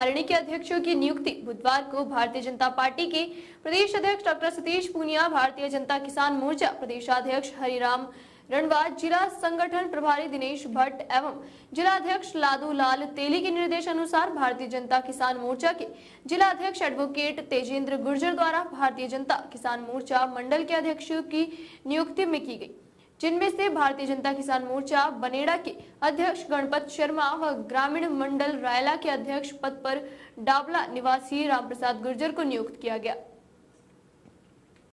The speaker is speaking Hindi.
कार्यणी के अध्यक्षों की नियुक्ति बुधवार को भारतीय जनता पार्टी के प्रदेश अध्यक्ष डॉक्टर सतीश पूनिया भारतीय जनता किसान मोर्चा प्रदेशाध्यक्ष हरिराम रणवा जिला संगठन प्रभारी दिनेश भट्ट एवं जिला अध्यक्ष लादू लाल तेली के निर्देश अनुसार भारतीय जनता किसान मोर्चा के जिला अध्यक्ष एडवोकेट तेजेंद्र गुर्जर द्वारा भारतीय जनता किसान मोर्चा मंडल के अध्यक्षों की नियुक्ति में की गई जिनमें से भारतीय जनता किसान मोर्चा बनेड़ा के अध्यक्ष गणपत शर्मा व ग्रामीण मंडल रायला के अध्यक्ष पद पर डाबला निवासी रामप्रसाद गुर्जर को नियुक्त किया गया